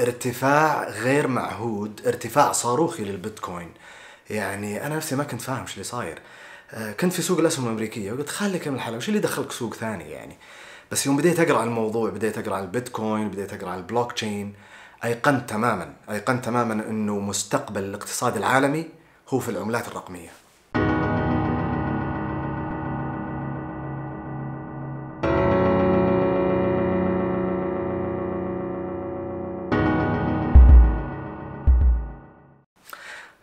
ارتفاع غير معهود ارتفاع صاروخي للبيتكوين يعني انا نفسي ما كنت فاهم ايش اللي صاير آه، كنت في سوق الاسهم الامريكيه وقلت خلي كم الحلقه وش اللي دخلك سوق ثاني يعني بس يوم بديت اقرا الموضوع بديت اقرا عن البيتكوين بديت اقرا عن البلوك تشين ايقنت تماما ايقنت تماما انه مستقبل الاقتصاد العالمي هو في العملات الرقميه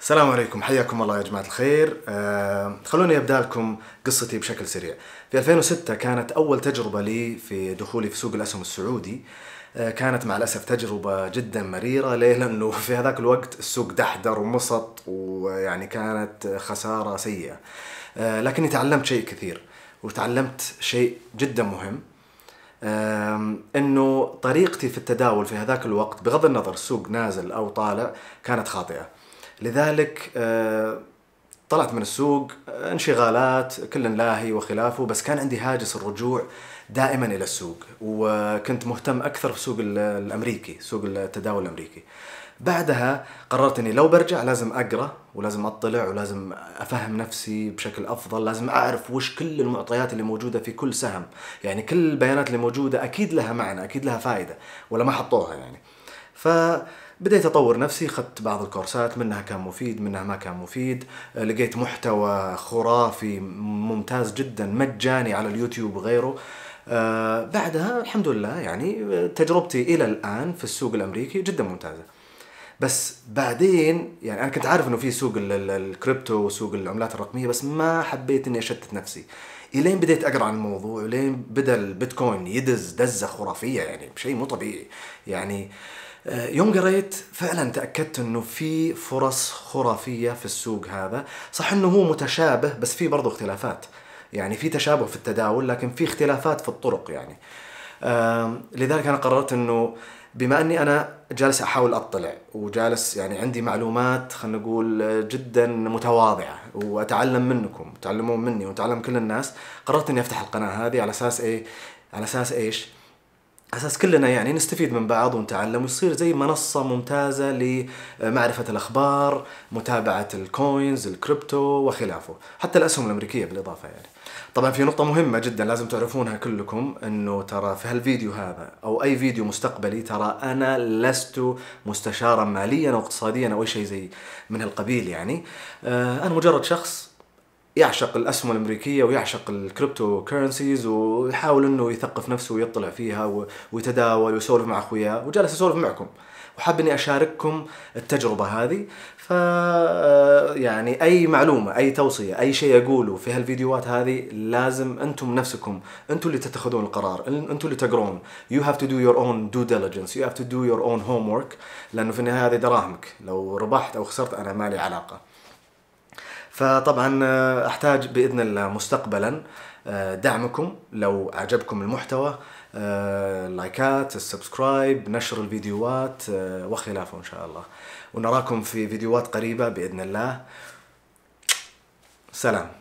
السلام عليكم حياكم الله يا جماعة الخير أه خلوني أبدأ لكم قصتي بشكل سريع في 2006 كانت أول تجربة لي في دخولي في سوق الأسهم السعودي أه كانت مع الأسف تجربة جدا مريرة ليه لأنه في هذاك الوقت السوق دحدر ومسط ويعني كانت خسارة سيئة أه لكني تعلمت شيء كثير وتعلمت شيء جدا مهم انه طريقتي في التداول في هذاك الوقت بغض النظر السوق نازل او طالع كانت خاطئه لذلك آه، طلعت من السوق آه، انشغالات كل لاهي وخلافه بس كان عندي هاجس الرجوع دائما الى السوق وكنت مهتم اكثر في السوق الامريكي سوق التداول الامريكي بعدها قررت اني لو برجع لازم اقرا ولازم اطلع ولازم افهم نفسي بشكل افضل، لازم اعرف وش كل المعطيات اللي موجوده في كل سهم، يعني كل البيانات اللي موجوده اكيد لها معنى، اكيد لها فائده، ولا ما حطوها يعني. ف بديت أطور نفسي اخذت بعض الكورسات منها كان مفيد منها ما كان مفيد آه، لقيت محتوى خرافي ممتاز جدا مجاني على اليوتيوب وغيره آه، بعدها الحمد لله يعني آه، تجربتي إلى الآن في السوق الأمريكي جدا ممتازة بس بعدين يعني انا كنت عارف انه في سوق الكريبتو وسوق العملات الرقميه بس ما حبيت اني اشتت نفسي الين بديت اقرا عن الموضوع الين بدا البيتكوين يدز دزه خرافيه يعني شيء مو طبيعي يعني آه آه، يوم قريت فعلا تاكدت انه في فرص خرافيه في السوق هذا صح انه هو متشابه بس في برضه اختلافات يعني في تشابه في التداول لكن في اختلافات في الطرق يعني لذلك انا قررت انه بما اني انا جالس احاول اطلع وجالس يعني عندي معلومات خلينا نقول جدا متواضعه واتعلم منكم تعلمون مني وتعلم كل الناس قررت اني افتح القناه هذه على اساس ايه على اساس ايش اساس كلنا يعني نستفيد من بعض ونتعلم ويصير زي منصه ممتازه لمعرفه الاخبار، متابعه الكوينز، الكريبتو وخلافه، حتى الاسهم الامريكيه بالاضافه يعني. طبعا في نقطة مهمة جدا لازم تعرفونها كلكم انه ترى في هالفيديو هذا او اي فيديو مستقبلي ترى انا لست مستشارا ماليا او اقتصاديا او اي شيء زي من هالقبيل يعني. آه، انا مجرد شخص يعشق الاسهم الامريكيه ويعشق الكريبتو كرنسيز ويحاول انه يثقف نفسه ويطلع فيها ويتداول ويسولف مع اخوياه وجالس يسولف معكم وحاب اني اشارككم التجربه هذه ف يعني اي معلومه اي توصيه اي شيء اقوله في هالفيديوهات هذه لازم انتم نفسكم انتم اللي تتخذون القرار انتم اللي تقرون يو هاف تو دو يور اون دو ديليجنس يو هاف تو دو يور اون هوم لانه في النهايه هذه دراهمك لو ربحت او خسرت انا مالي علاقه فطبعا آه، احتاج باذن الله مستقبلا آه، دعمكم لو اعجبكم المحتوى آه، اللايكات السبسكرايب نشر الفيديوهات وخلافه ان شاء الله ونراكم في فيديوهات قريبه باذن الله سلام